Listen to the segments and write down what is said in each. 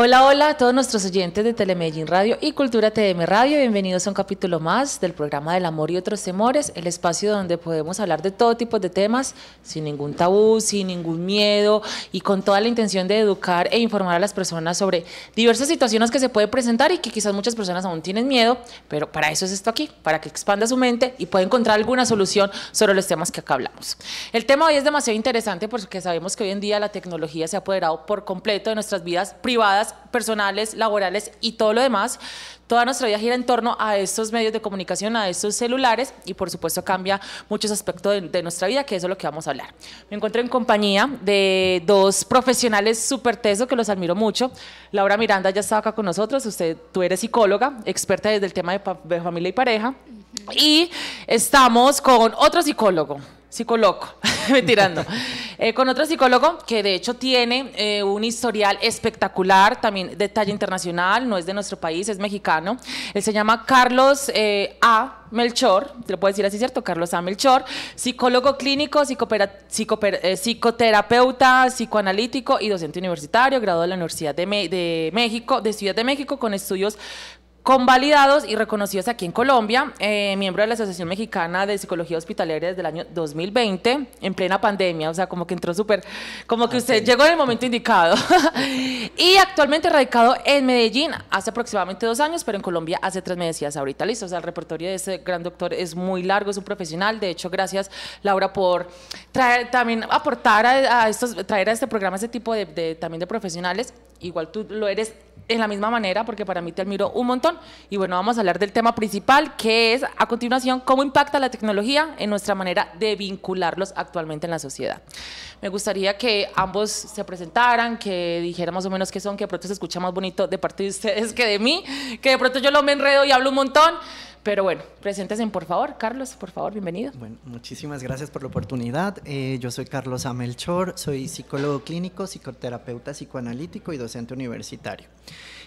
Hola, hola a todos nuestros oyentes de Telemedellín Radio y Cultura TM Radio. Bienvenidos a un capítulo más del programa del amor y otros temores, el espacio donde podemos hablar de todo tipo de temas sin ningún tabú, sin ningún miedo y con toda la intención de educar e informar a las personas sobre diversas situaciones que se pueden presentar y que quizás muchas personas aún tienen miedo, pero para eso es esto aquí, para que expanda su mente y pueda encontrar alguna solución sobre los temas que acá hablamos. El tema hoy es demasiado interesante porque sabemos que hoy en día la tecnología se ha apoderado por completo de nuestras vidas privadas personales, laborales y todo lo demás. Toda nuestra vida gira en torno a estos medios de comunicación, a estos celulares y por supuesto cambia muchos aspectos de, nuestra vida, que eso es lo que vamos a hablar. Me encuentro en compañía de dos profesionales súper teso que los admiro mucho. Laura Miranda ya estaba acá con nosotros, usted, tú eres psicóloga, experta desde el tema de, familia y pareja. Y estamos con otro psicólogo, psicólogo, me tirando, eh, con otro psicólogo que de hecho tiene eh, un historial espectacular, también de talla internacional, no es de nuestro país, es mexicano. Él se llama Carlos eh, A. Melchor, te lo puedo decir así, ¿cierto? Carlos A. Melchor, psicólogo clínico, psicoterapeuta, psicoanalítico y docente universitario, graduado de la Universidad de, de México, de Ciudad de México, con estudios convalidados y reconocidos aquí en Colombia, eh, miembro de la Asociación Mexicana de Psicología Hospitalaria desde el año 2020, en plena pandemia, o sea, como que entró súper, como que ah, usted llegó en el momento indicado. y actualmente radicado en Medellín hace aproximadamente dos años, pero en Colombia hace tres, me ahorita, listo, o sea, el repertorio de ese gran doctor es muy largo, es un profesional, de hecho, gracias Laura por traer, también aportar a, estos, traer a este programa ese tipo también de profesionales, igual tú lo eres en la misma manera, porque para mí te admiro un montón. Y bueno, vamos a hablar del tema principal, que es a continuación cómo impacta la tecnología en nuestra manera de vincularlos actualmente en la sociedad. Me gustaría que ambos se presentaran, que dijéramos más o menos qué son, que de pronto se escucha más bonito de parte de ustedes que de mí, que de pronto yo lo me enredo y hablo un montón. Pero bueno, preséntense por favor. Carlos, por favor, bienvenido. Bueno, muchísimas gracias por la oportunidad. Eh, yo soy Carlos Amelchor, soy psicólogo clínico, psicoterapeuta psicoanalítico y docente universitario.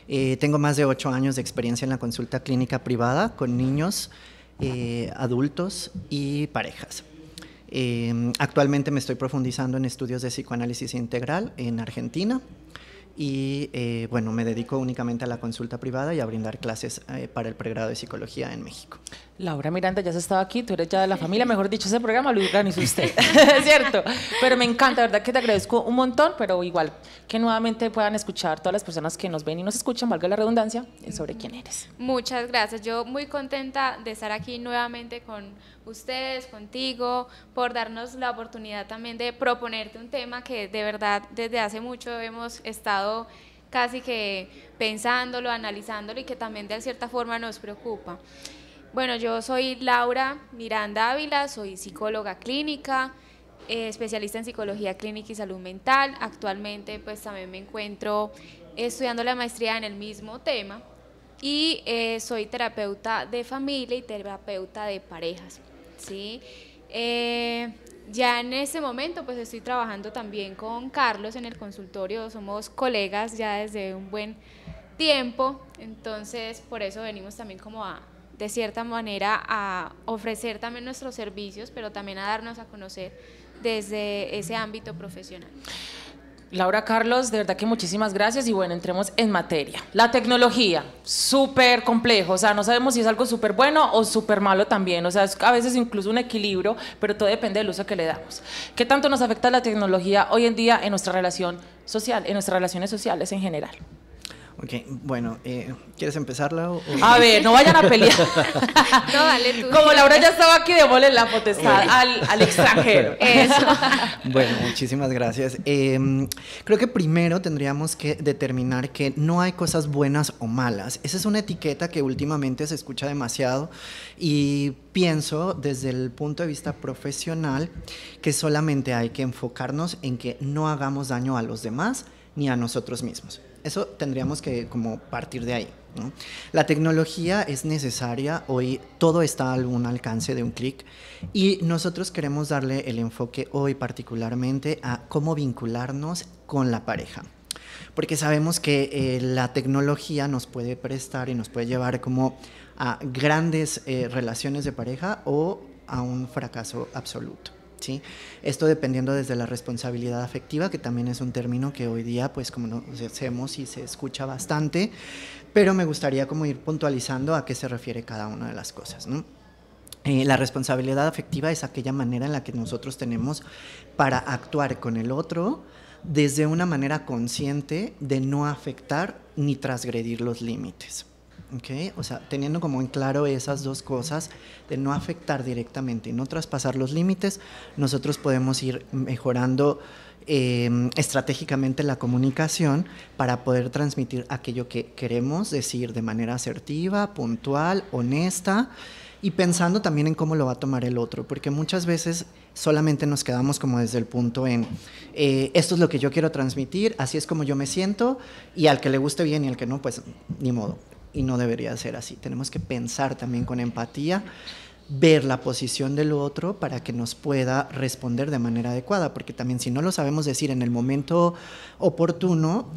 Eh, tengo más de ocho años de experiencia en la consulta clínica privada con niños, eh, adultos y parejas. actualmente me estoy profundizando en estudios de psicoanálisis integral en Argentina y eh, bueno, me dedico únicamente a la consulta privada y a brindar clases eh, para el pregrado de psicología en México. Laura Miranda ya has estado aquí, tú eres ya de la familia, mejor dicho, ese programa lo organizó usted, ¿cierto? Pero me encanta, verdad que te agradezco un montón, pero igual que nuevamente puedan escuchar todas las personas que nos ven y nos escuchan, valga la redundancia, sobre quién eres. Muchas gracias, yo muy contenta de estar aquí nuevamente con ustedes, contigo, por darnos la oportunidad también de proponerte un tema que de verdad desde hace mucho hemos estado casi que pensándolo, analizándolo y que también de cierta forma nos preocupa. Bueno, yo soy Laura Miranda Ávila, soy psicóloga clínica, eh, especialista en psicología clínica y salud mental. Actualmente pues también me encuentro estudiando la maestría en el mismo tema y eh, soy terapeuta de familia y terapeuta de parejas. ¿sí? Eh, ya en ese momento pues estoy trabajando también con Carlos en el consultorio, somos colegas ya desde un buen tiempo, entonces por eso venimos también como a de cierta manera a ofrecer también nuestros servicios, pero también a darnos a conocer desde ese ámbito profesional. Laura Carlos, de verdad que muchísimas gracias y bueno, entremos en materia. La tecnología, súper complejo, o sea, no sabemos si es algo súper bueno o súper malo también, o sea, a veces incluso un equilibrio, pero todo depende del uso que le damos. ¿Qué tanto nos afecta la tecnología hoy en día en nuestra relación social, en nuestras relaciones sociales en general? Ok, bueno, eh, ¿quieres empezarla? A ver, no vayan a pelear. no, tú. Como Laura ya estaba aquí, en la potestad al, al, extranjero. bueno, muchísimas gracias. Em, creo que primero tendríamos que determinar que no hay cosas buenas o malas. Esa es una etiqueta que últimamente se escucha demasiado y pienso desde el punto de vista profesional que solamente hay que enfocarnos en que no hagamos daño a los demás ni a nosotros mismos. Eso tendríamos que como partir de ahí. La tecnología es necesaria, hoy todo está a algún alcance de un clic y nosotros queremos darle el enfoque hoy particularmente a cómo vincularnos con la pareja porque sabemos que eh, la tecnología nos puede prestar y nos puede llevar como a grandes eh, relaciones de pareja o a un fracaso absoluto. Esto dependiendo desde la responsabilidad afectiva, que también es un término que hoy día, pues como nos hacemos y se escucha bastante, pero me gustaría como ir puntualizando a qué se refiere cada una de las cosas, eh, la responsabilidad afectiva es aquella manera en la que nosotros tenemos para actuar con el otro desde una manera consciente de no afectar ni transgredir los límites. Okay, o sea, teniendo como en claro esas dos cosas, de no afectar directamente y no traspasar los límites, nosotros podemos ir mejorando em, estratégicamente la comunicación para poder transmitir aquello que queremos decir de manera asertiva, puntual, honesta y pensando también en cómo lo va a tomar el otro, porque muchas veces solamente nos quedamos como desde el punto en, eh, esto es lo que yo quiero transmitir, así es como yo me siento, y al que le guste bien y al que no, pues ni modo y no debería ser así. Tenemos que pensar también con empatía, ver la posición del otro para que nos pueda responder de manera adecuada, porque también si no lo sabemos decir en el momento oportuno,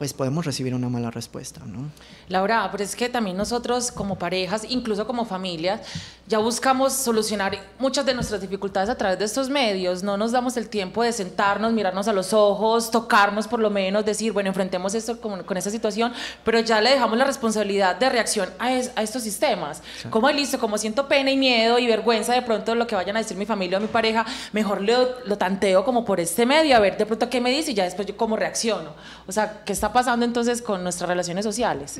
pues podemos recibir una mala respuesta, ¿no? Laura, pero es que también nosotros como parejas, incluso como familias, ya buscamos solucionar muchas de nuestras dificultades a través de estos medios, no nos damos el tiempo de sentarnos, mirarnos a los ojos, tocarnos por lo menos, decir, bueno, enfrentemos esto con, con esa situación, pero ya le dejamos la responsabilidad de reacción a, estos sistemas. como él listo, como siento pena y miedo y vergüenza de pronto lo que vayan a decir mi familia o mi pareja, mejor lo, lo tanteo como por este medio, a ver de pronto qué me dice y ya después yo cómo reacciono. O sea, que está pasando entonces con nuestras relaciones sociales?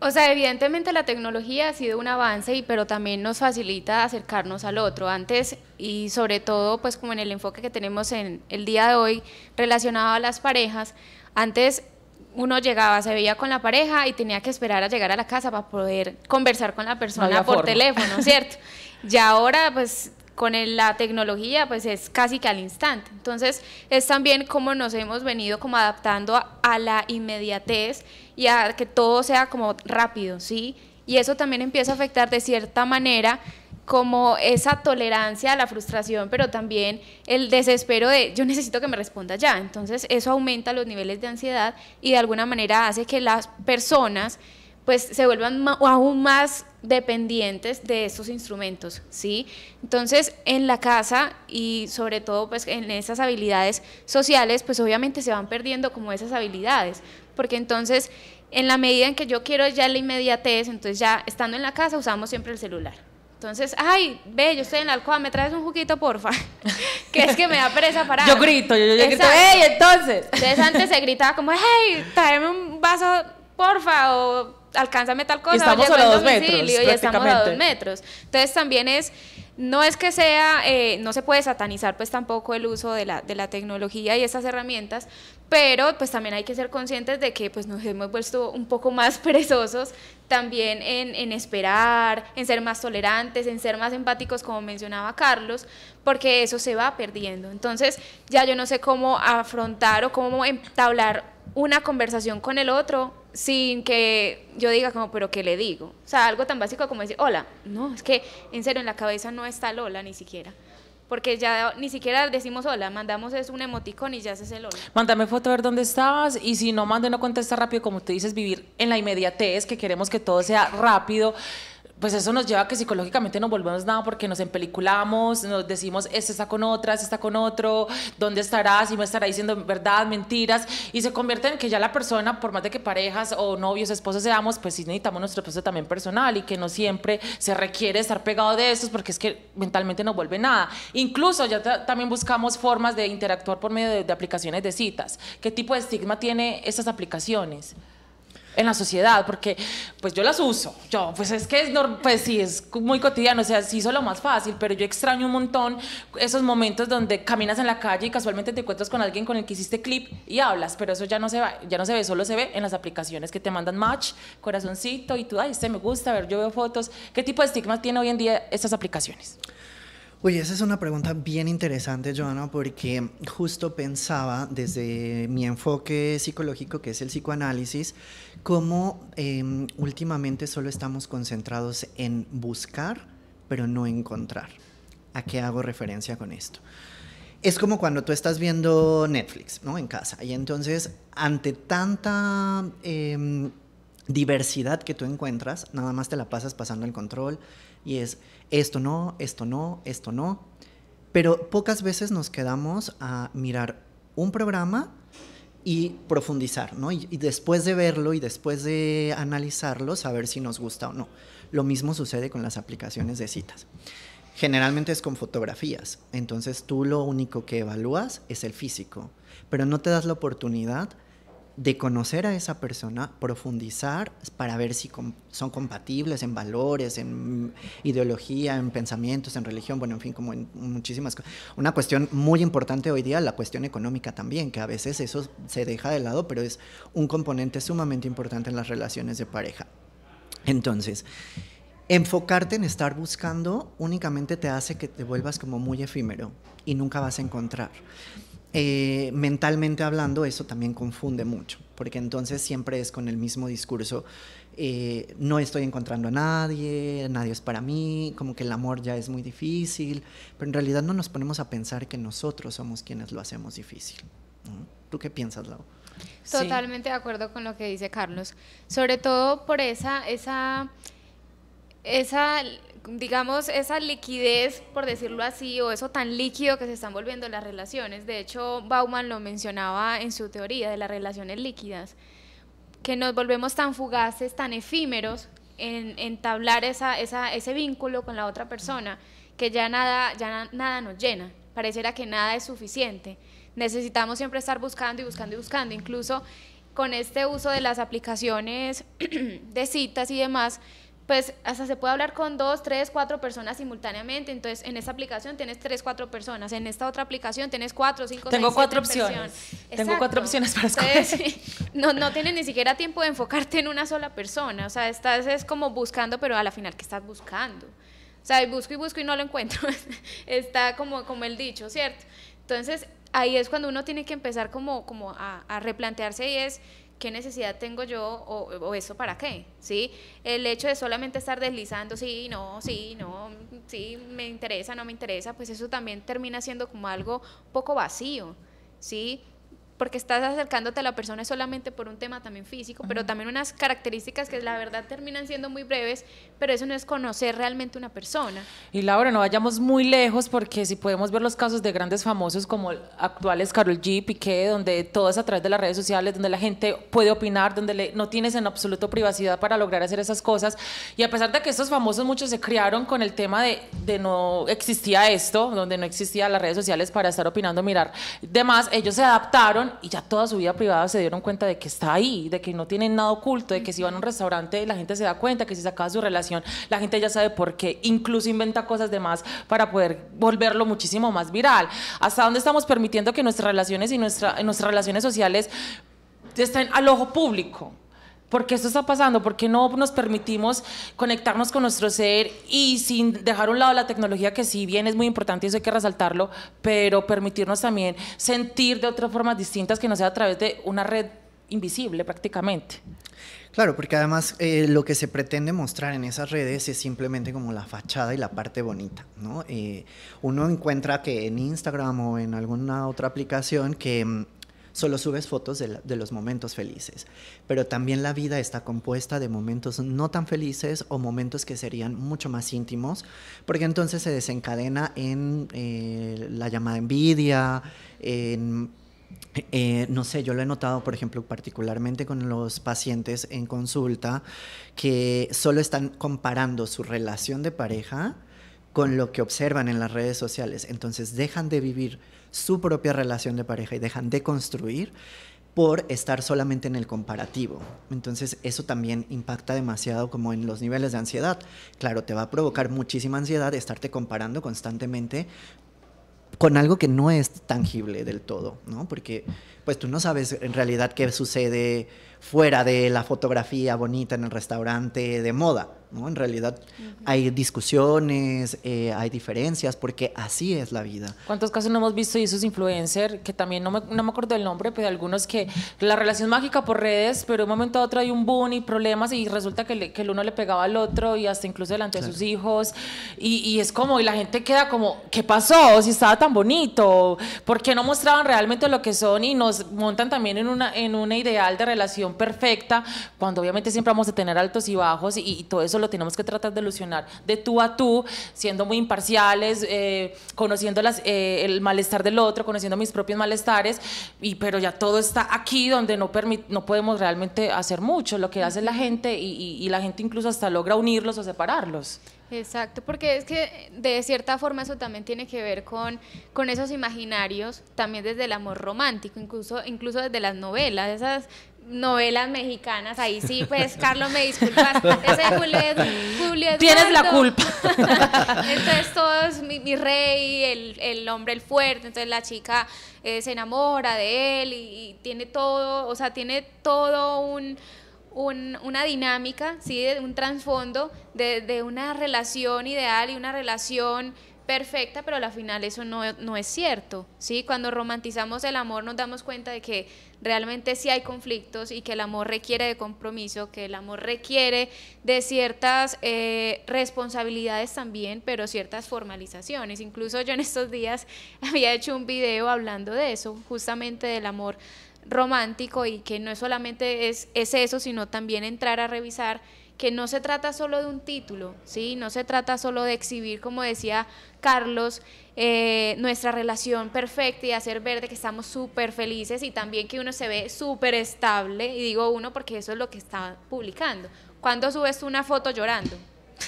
O sea, evidentemente la tecnología ha sido un avance, y, pero también nos facilita acercarnos al otro. Antes, y sobre todo, pues como en el enfoque que tenemos en el día de hoy relacionado a las parejas, antes uno llegaba, se veía con la pareja y tenía que esperar a llegar a la casa para poder conversar con la persona por teléfono, ¿cierto? y ahora, pues con la tecnología pues es casi que al instante. Entonces es también como nos hemos venido como adaptando a, la inmediatez y a que todo sea como rápido, ¿sí? Y eso también empieza a afectar de cierta manera como esa tolerancia a la frustración, pero también el desespero de yo necesito que me responda ya. Entonces eso aumenta los niveles de ansiedad y de alguna manera hace que las personas pues se vuelvan aún más dependientes de estos instrumentos, ¿sí? Entonces, en la casa y sobre todo pues en esas habilidades sociales, pues obviamente se van perdiendo como esas habilidades, porque entonces en la medida en que yo quiero ya la inmediatez, entonces ya estando en la casa usamos siempre el celular. Entonces, ay, ve, yo estoy en la alcoba, me traes un juguito, porfa. que es que me da pereza para Yo grito, yo, yo, grito, ¡ey, entonces. antes se gritaba como, hey, tráeme un vaso, porfa, o alcánzame tal cosa, estamos a dos metros, metros. Entonces también es, no es que sea, eh, no se puede satanizar pues tampoco el uso de la, de la tecnología y estas herramientas, pero pues también hay que ser conscientes de que pues nos hemos vuelto un poco más perezosos también en, en, esperar, en ser más tolerantes, en ser más empáticos, como mencionaba Carlos, porque eso se va perdiendo. Entonces ya yo no sé cómo afrontar o cómo entablar una conversación con el otro sin que yo diga como, pero ¿qué le digo? O sea, algo tan básico como decir, hola. No, es que en serio en la cabeza no está lola ni siquiera. Porque ya ni siquiera decimos hola, mandamos es un emoticón y ya hace el hola. Mándame foto a ver dónde estabas y si no mando, no contesta rápido, como tú dices, vivir en la inmediatez, que queremos que todo sea rápido pues eso nos lleva a que psicológicamente no volvemos nada porque nos empeliculamos, nos decimos, este está con otra, este está con otro, ¿dónde estará? Si me estará diciendo verdad, mentiras, y se convierte en que ya la persona, por más de que parejas o novios, esposos seamos, pues sí necesitamos nuestro esposo también personal y que no siempre se requiere estar pegado de estos porque es que mentalmente no vuelve nada. Incluso ya también buscamos formas de interactuar por medio de, aplicaciones de citas. ¿Qué tipo de estigma tiene esas aplicaciones? en la sociedad, porque pues yo las uso, yo pues es que es, pues sí, es muy cotidiano, o sea, sí hizo lo más fácil, pero yo extraño un montón esos momentos donde caminas en la calle y casualmente te encuentras con alguien con el que hiciste clip y hablas, pero eso ya no se va, ya no se ve, solo se ve en las aplicaciones que te mandan match, corazoncito y tú, ay, este me gusta, ver, yo veo fotos. ¿Qué tipo de estigma tiene hoy en día estas aplicaciones? Oye, esa es una pregunta bien interesante, Joana, porque justo pensaba desde mi enfoque psicológico, que es el psicoanálisis, cómo em, últimamente solo estamos concentrados en buscar, pero no encontrar. ¿A qué hago referencia con esto? es como cuando tú estás viendo Netflix, ¿no? En casa. Y entonces, ante tanta em, diversidad que tú encuentras, nada más te la pasas pasando el control y es esto no, esto no, esto no. Pero pocas veces nos quedamos a mirar un programa y profundizar, ¿no? Y, y, después de verlo y después de analizarlo, saber si nos gusta o no. Lo mismo sucede con las aplicaciones de citas. Generalmente es con fotografías, entonces tú lo único que evalúas es el físico, pero no te das la oportunidad de conocer a esa persona, profundizar para ver si son compatibles en valores, en ideología, en pensamientos, en religión, bueno, en fin, como en muchísimas cosas. Una cuestión muy importante hoy día, la cuestión económica también, que a veces eso se deja de lado, pero es un componente sumamente importante en las relaciones de pareja. Entonces, enfocarte en estar buscando únicamente te hace que te vuelvas como muy efímero y nunca vas a encontrar. Eh, mentalmente hablando eso también confunde mucho, porque entonces siempre es con el mismo discurso, eh, no estoy encontrando a nadie, nadie es para mí, como que el amor ya es muy difícil, pero en realidad no nos ponemos a pensar que nosotros somos quienes lo hacemos difícil. ¿Tú qué piensas, Lau? Totalmente de acuerdo con lo que dice Carlos, sobre todo por esa, esa, esa digamos, esa liquidez, por decirlo así, o eso tan líquido que se están volviendo las relaciones. De hecho, Bauman lo mencionaba en su teoría de las relaciones líquidas, que nos volvemos tan fugaces, tan efímeros en entablar esa, ese vínculo con la otra persona, que ya nada, ya nada nos llena, pareciera que nada es suficiente. Necesitamos siempre estar buscando y buscando y buscando, incluso con este uso de las aplicaciones de citas y demás, pues hasta se puede hablar con dos, tres, cuatro personas simultáneamente. Entonces, en esta aplicación tienes tres, cuatro personas. En esta otra aplicación tienes cuatro, cinco, Tengo cuatro opciones. Tengo cuatro opciones para escoger. no, no tienes ni siquiera tiempo de enfocarte en una sola persona. O sea, estás es como buscando, pero a la final, ¿qué estás buscando? O sea, busco y busco y no lo encuentro. Está como, como el dicho, ¿cierto? Entonces, ahí es cuando uno tiene que empezar como, como a replantearse y es ¿qué necesidad tengo yo o, eso para qué? ¿Sí? El hecho de solamente estar deslizando, sí, no, sí, no, sí, me interesa, no me interesa, pues eso también termina siendo como algo poco vacío, ¿sí? porque estás acercándote a la persona solamente por un tema también físico, pero también unas características que la verdad terminan siendo muy breves, pero eso no es conocer realmente una persona. Y Laura, no vayamos muy lejos porque si podemos ver los casos de grandes famosos como actuales Carol G, Piqué, donde todo es a través de las redes sociales, donde la gente puede opinar, donde no tienes en absoluto privacidad para lograr hacer esas cosas. Y a pesar de que estos famosos muchos se criaron con el tema de, de no existía esto, donde no existían las redes sociales para estar opinando, mirar demás, ellos se adaptaron y ya toda su vida privada se dieron cuenta de que está ahí, de que no tienen nada oculto, de que si van a un restaurante la gente se da cuenta, que si se acaba su relación la gente ya sabe por qué, incluso inventa cosas de más para poder volverlo muchísimo más viral. ¿Hasta dónde estamos permitiendo que nuestras relaciones y nuestras relaciones sociales estén al ojo público? ¿Por qué esto está pasando? ¿Por qué no nos permitimos conectarnos con nuestro ser y sin dejar a un lado la tecnología que si bien es muy importante y eso hay que resaltarlo, pero permitirnos también sentir de otras formas distintas que no sea a través de una red invisible prácticamente? Claro, porque además eh, lo que se pretende mostrar en esas redes es simplemente como la fachada y la parte bonita, eh, uno encuentra que en Instagram o en alguna otra aplicación que mm, solo subes fotos de, los momentos felices. Pero también la vida está compuesta de momentos no tan felices o momentos que serían mucho más íntimos, porque entonces se desencadena en eh, la llamada envidia, en eh, no sé, yo lo he notado, por ejemplo, particularmente con los pacientes en consulta, que solo están comparando su relación de pareja con lo que observan en las redes sociales. Entonces dejan de vivir su propia relación de pareja y dejan de construir por estar solamente en el comparativo. Entonces eso también impacta demasiado como en los niveles de ansiedad. Claro, te va a provocar muchísima ansiedad estarte comparando constantemente con algo que no es tangible del todo, ¿no? Porque pues tú no sabes en realidad qué sucede fuera de la fotografía bonita en el restaurante de moda. ¿no? En realidad hay discusiones, eh, hay diferencias, porque así es la vida. ¿Cuántos casos no hemos visto de esos influencers, que también no me, no me acuerdo el nombre, pero algunos que la relación mágica por redes, pero un momento a otro hay un boom y problemas y resulta que, que el uno le pegaba al otro y hasta incluso delante de sus hijos. Y, y, es como, y la gente queda como, ¿qué pasó? Si estaba tan bonito, ¿por qué no mostraban realmente lo que son y nos montan también en una, en una ideal de relación perfecta, cuando obviamente siempre vamos a tener altos y bajos y, y todo eso tenemos que tratar de ilusionar de tú a tú, siendo muy imparciales, eh, conociendo eh, el malestar del otro, conociendo mis propios malestares, y, pero ya todo está aquí donde no, podemos realmente hacer mucho, lo que hace la gente y, la gente incluso hasta logra unirlos o separarlos. Exacto, porque es que de cierta forma eso también tiene que ver con, con esos imaginarios, también desde el amor romántico, incluso, incluso desde las novelas, esas novelas mexicanas, ahí sí, pues Carlos, me disculpas, ese Julio, Tienes la culpa. entonces todo mi, mi rey, el, el, hombre el fuerte, entonces la chica eh, se enamora de él y, tiene todo, o sea, tiene todo un, un una dinámica, ¿sí? un trasfondo de, de una relación ideal y una relación perfecta, pero al final eso no, es cierto. ¿sí? Cuando romantizamos el amor nos damos cuenta de que realmente sí hay conflictos y que el amor requiere de compromiso, que el amor requiere de ciertas eh, responsabilidades también, pero ciertas formalizaciones. Incluso yo en estos días había hecho un video hablando de eso, justamente del amor romántico y que no es solamente es, eso, sino también entrar a revisar que no se trata solo de un título, ¿sí? no se trata solo de exhibir, como decía Carlos, eh, nuestra relación perfecta y hacer ver que estamos súper felices y también que uno se ve súper estable, y digo uno porque eso es lo que está publicando. ¿Cuándo subes una foto llorando?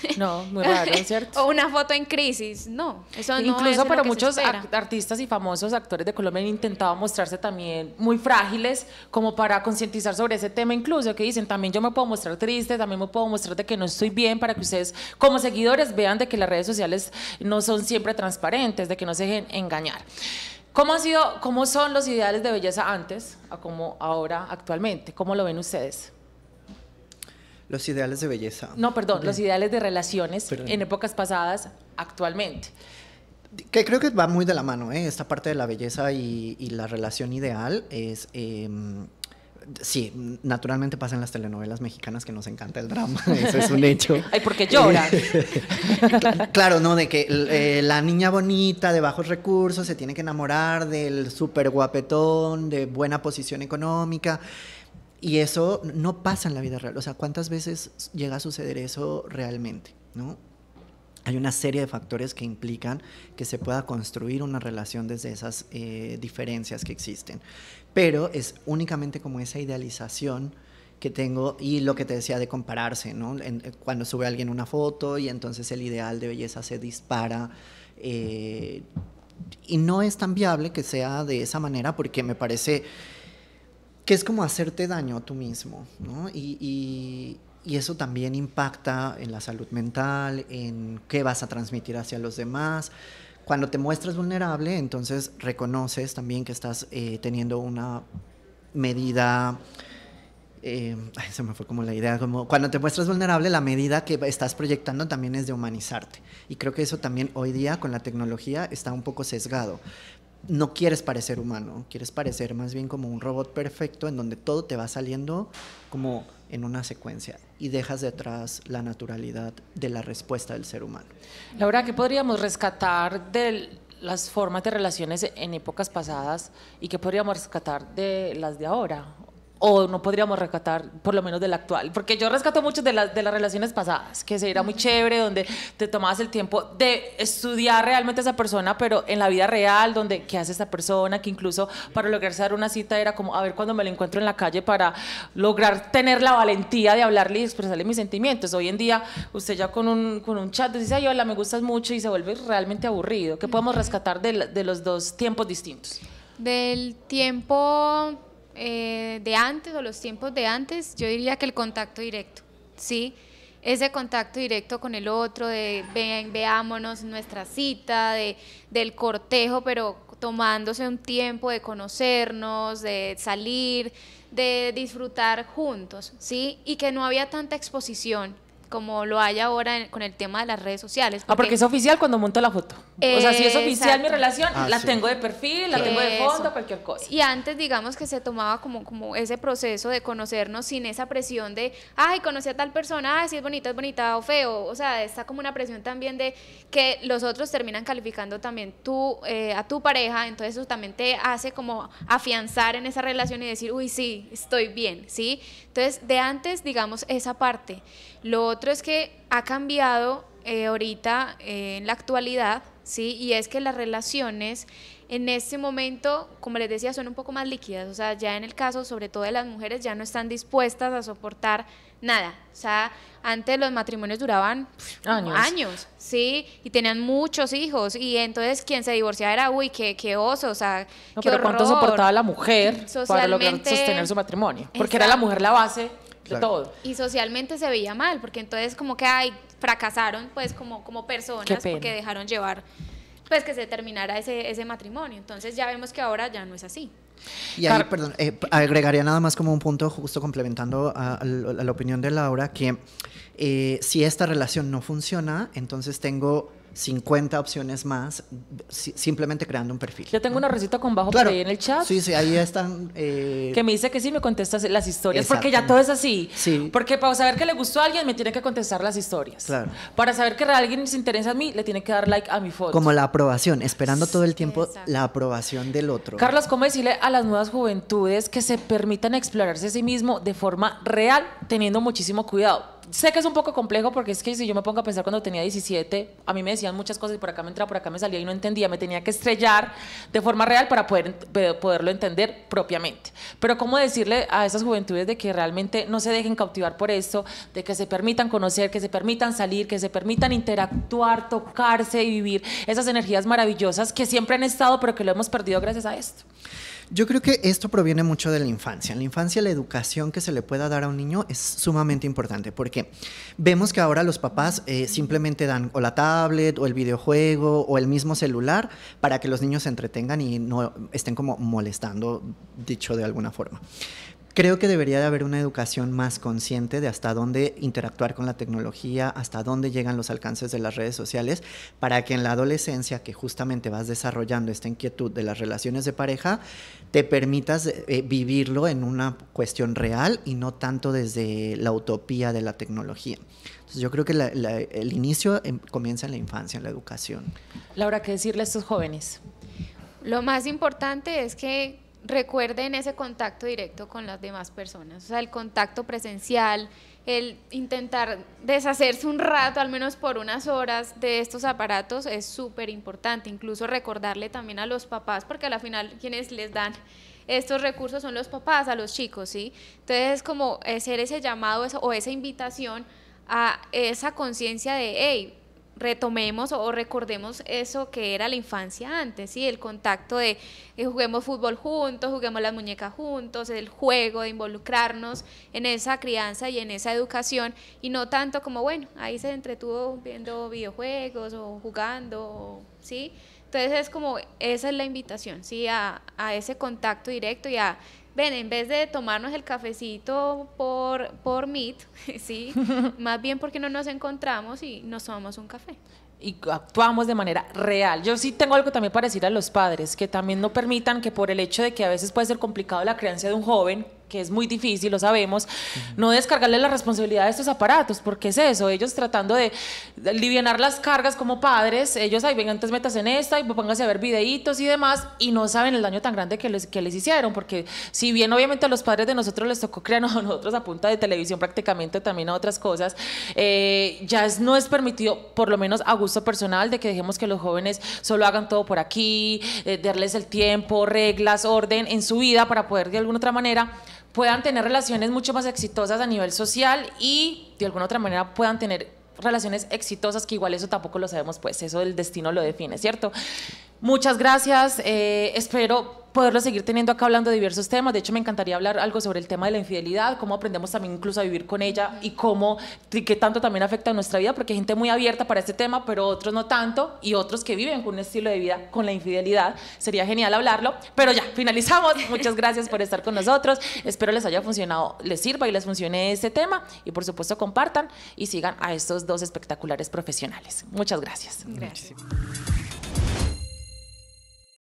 No, muy raro, ¿cierto? o una foto en crisis, no. Incluso para muchos artistas y famosos actores de Colombia han intentado mostrarse también muy frágiles, como para concientizar sobre ese tema, incluso que dicen, también yo me puedo mostrar triste, también me puedo mostrar de que no estoy bien, para que ustedes como seguidores vean de que las redes sociales no son siempre transparentes, de que no se dejen engañar. ¿Cómo, ha sido, ¿Cómo son los ideales de belleza antes a como ahora actualmente? ¿Cómo lo ven ustedes? Los ideales de belleza. No, perdón, los ideales de relaciones en épocas pasadas, actualmente. Que creo que va muy de la mano, ¿eh? Esta parte de la belleza y, la relación ideal es... Eh, sí, naturalmente pasa en las telenovelas mexicanas que nos encanta el drama, eso es un hecho. Ay, porque llora. claro, no, de que eh, la niña bonita de bajos recursos se tiene que enamorar del súper guapetón, de buena posición económica. Y eso no pasa en la vida real. O sea, ¿cuántas veces llega a suceder eso realmente? ¿No? Hay una serie de factores que implican que se pueda construir una relación desde esas eh, diferencias que existen. Pero es únicamente como esa idealización que tengo y lo que te decía de compararse, eh, cuando sube alguien una foto y entonces el ideal de belleza se dispara. Eh, y no es tan viable que sea de esa manera porque me parece que es como hacerte daño a tú mismo, ¿no? Y, y, y, eso también impacta en la salud mental, en qué vas a transmitir hacia los demás. Cuando te muestras vulnerable, entonces reconoces también que estás eh, teniendo una medida... Eh, ay, se me fue como la idea, como cuando te muestras vulnerable, la medida que estás proyectando también es de humanizarte. Y creo que eso también hoy día con la tecnología está un poco sesgado no quieres parecer humano, quieres parecer más bien como un robot perfecto en donde todo te va saliendo como en una secuencia y dejas detrás la naturalidad de la respuesta del ser humano. Laura, ¿qué podríamos rescatar de las formas de relaciones en épocas pasadas y qué podríamos rescatar de las de ahora? o no podríamos rescatar, por lo menos del actual. Porque yo rescato mucho de, las de las relaciones pasadas, que se era muy chévere, donde te tomabas el tiempo de estudiar realmente a esa persona, pero en la vida real, donde qué hace esa persona, que incluso para lograrse dar una cita era como a ver cuando me lo encuentro en la calle para lograr tener la valentía de hablarle y expresarle mis sentimientos. Hoy en día, usted ya con un, con un chat dice, hola, me gustas mucho y se vuelve realmente aburrido. ¿Qué podemos rescatar de los dos tiempos distintos? Del tiempo eh, de antes o los tiempos de antes, yo diría que el contacto directo, ¿sí? Ese contacto directo con el otro, de veámonos veámonos nuestra cita, de, del cortejo, pero tomándose un tiempo de conocernos, de salir, de disfrutar juntos, ¿sí? Y que no había tanta exposición como lo hay ahora con el tema de las redes sociales. Ah, porque, ah, porque es oficial cuando monto la foto. o sea, si es oficial mi relación, ah, la tengo de perfil, la tengo de fondo, cualquier cosa. Y antes, digamos que se tomaba como, como ese proceso de conocernos sin esa presión de, ay, conocí a tal persona, ay, si es bonita, es bonita o feo. O sea, está como una presión también de que los otros terminan calificando también eh, a tu pareja, entonces eso también te hace como afianzar en esa relación y decir, uy, sí, estoy bien, ¿sí? Entonces, de antes, digamos, esa parte. Lo otro es que ha cambiado eh, ahorita eh, en la actualidad, ¿sí? Y es que las relaciones en este momento, como les decía, son un poco más líquidas. O sea, ya en el caso, sobre todo de las mujeres, ya no están dispuestas a soportar nada. O sea, antes los matrimonios duraban años. ¿sí? Y tenían muchos hijos. Y entonces quien se divorciaba era, uy, qué, qué oso, o sea, no, qué pero ¿cuánto soportaba la mujer para lograr sostener su matrimonio? Porque era la mujer la base y socialmente se veía mal, porque entonces como que ay, fracasaron pues como, como personas porque dejaron llevar pues que se terminara ese, ese matrimonio. Entonces ya vemos que ahora ya no es así. Y ahí, perdón, eh, agregaría nada más como un punto justo complementando a, la opinión de Laura, que eh, si esta relación no funciona, entonces tengo 50 opciones más simplemente creando un perfil. Yo tengo una recita con bajo ahí en el chat. Sí, sí, ahí están. Eh, que me dice que sí, me contestas las historias, porque ya todo es así. Sí. Porque para saber que le gustó a alguien, me tiene que contestar las historias. Claro. Para saber que a alguien se interesa a mí, le tiene que dar like a mi foto. Como la aprobación, esperando todo el tiempo la aprobación del otro. Carlos, ¿cómo decirle a las nuevas juventudes que se permitan explorarse a sí mismo de forma real, teniendo muchísimo cuidado? sé que es un poco complejo porque es que si yo me pongo a pensar cuando tenía 17, a mí me decían muchas cosas y por acá me entraba, por acá me salía y no entendía, me tenía que estrellar de forma real para poder, poderlo entender propiamente. Pero cómo decirle a esas juventudes de que realmente no se dejen cautivar por esto, de que se permitan conocer, que se permitan salir, que se permitan interactuar, tocarse y vivir esas energías maravillosas que siempre han estado pero que lo hemos perdido gracias a esto. Yo creo que esto proviene mucho de la infancia. En la infancia la educación que se le pueda dar a un niño es sumamente importante porque vemos que ahora los papás eh, simplemente dan o la tablet o el videojuego o el mismo celular para que los niños se entretengan y no estén como molestando, dicho de alguna forma. Creo que debería de haber una educación más consciente de hasta dónde interactuar con la tecnología, hasta dónde llegan los alcances de las redes sociales, para que en la adolescencia, que justamente vas desarrollando esta inquietud de las relaciones de pareja, te permitas eh, vivirlo en una cuestión real y no tanto desde la utopía de la tecnología. Entonces yo creo que el inicio eh, comienza en la infancia, en la educación. Laura, ¿qué decirle a estos jóvenes? Lo más importante es que recuerden ese contacto directo con las demás personas, o sea, el contacto presencial, el intentar deshacerse un rato, al menos por unas horas, de estos aparatos es súper importante, incluso recordarle también a los papás, porque al final quienes les dan estos recursos son los papás, a los chicos, ¿sí? Entonces es como hacer ese llamado o esa invitación a esa conciencia de, hey, retomemos o recordemos eso que era la infancia antes, ¿sí? el contacto de, eh, juguemos fútbol juntos, juguemos las muñecas juntos, el juego de involucrarnos en esa crianza y en esa educación y no tanto como, bueno, ahí se entretuvo viendo videojuegos o jugando, ¿sí? Entonces es como, esa es la invitación, ¿sí? A, a ese contacto directo y a ven, en vez de tomarnos el cafecito por, por Meet, ¿sí? Más bien porque no nos encontramos y nos tomamos un café y actuamos de manera real. Yo sí tengo algo también para decir a los padres, que también no permitan que por el hecho de que a veces puede ser complicado la crianza de un joven, que es muy difícil, lo sabemos, no descargarle la responsabilidad de estos aparatos, porque es eso, ellos tratando de aliviar las cargas como padres, ellos ahí vengan, entonces metas en esta y pónganse a ver videitos y demás, y no saben el daño tan grande que les, que les hicieron, porque si bien obviamente a los padres de nosotros les tocó crearnos a nosotros a punta de televisión prácticamente también a otras cosas, eh, ya no es permitido, por lo menos a gusto personal, de que dejemos que los jóvenes solo hagan todo por aquí, eh, darles el tiempo, reglas, orden en su vida para poder de alguna otra manera puedan tener relaciones mucho más exitosas a nivel social y de alguna otra manera puedan tener relaciones exitosas, que igual eso tampoco lo sabemos, pues eso el destino lo define, ¿cierto? Muchas gracias, eh, espero poderlo seguir teniendo acá hablando de diversos temas. De hecho, me encantaría hablar algo sobre el tema de la infidelidad, cómo aprendemos también incluso a vivir con ella y cómo, y qué tanto también afecta a nuestra vida, porque hay gente muy abierta para este tema, pero otros no tanto, y otros que viven con un estilo de vida con la infidelidad. Sería genial hablarlo, pero ya, finalizamos. Muchas gracias por estar con nosotros. Espero les haya funcionado, les sirva y les funcione este tema, y por supuesto compartan y sigan a estos dos espectaculares profesionales. Muchas gracias. Gracias.